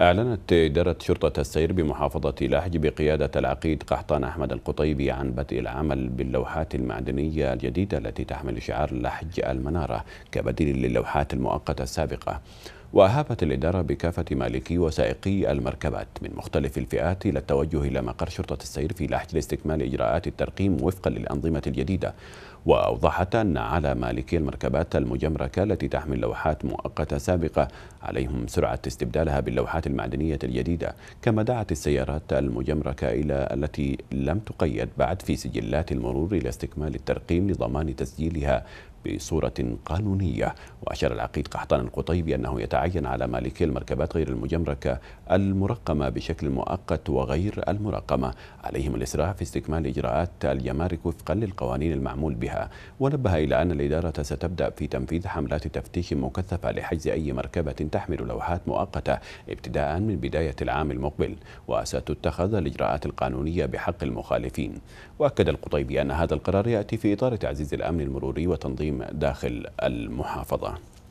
أعلنت إدارة شرطة السير بمحافظة لحج بقيادة العقيد قحطان أحمد القطيبي عن بدء العمل باللوحات المعدنية الجديدة التي تحمل شعار لحج المنارة كبديل للوحات المؤقتة السابقة وأهابت الإدارة بكافة مالكي وسائقي المركبات من مختلف الفئات إلى التوجه إلى مقر شرطة السير في لحج لاستكمال إجراءات الترقيم وفقا للأنظمة الجديدة وأوضحت أن على مالكي المركبات المجمركة التي تحمل لوحات مؤقتة سابقة عليهم سرعة استبدالها باللوحات المعدنية الجديدة كما دعت السيارات المجمركة إلى التي لم تقيد بعد في سجلات المرور إلى استكمال الترقيم لضمان تسجيلها بصورة قانونية وأشار العقيد قحطان القطيبي أنه يتعلم تعين على مالكي المركبات غير المجمركة المرقمة بشكل مؤقت وغير المرقمة عليهم الإسراع في استكمال إجراءات الجمارك وفقا للقوانين المعمول بها ونبه إلى أن الإدارة ستبدأ في تنفيذ حملات تفتيش مكثفة لحجز أي مركبة تحمل لوحات مؤقتة ابتداء من بداية العام المقبل وستتخذ الإجراءات القانونية بحق المخالفين وأكد القطيبي أن هذا القرار يأتي في إطار تعزيز الأمن المروري وتنظيم داخل المحافظة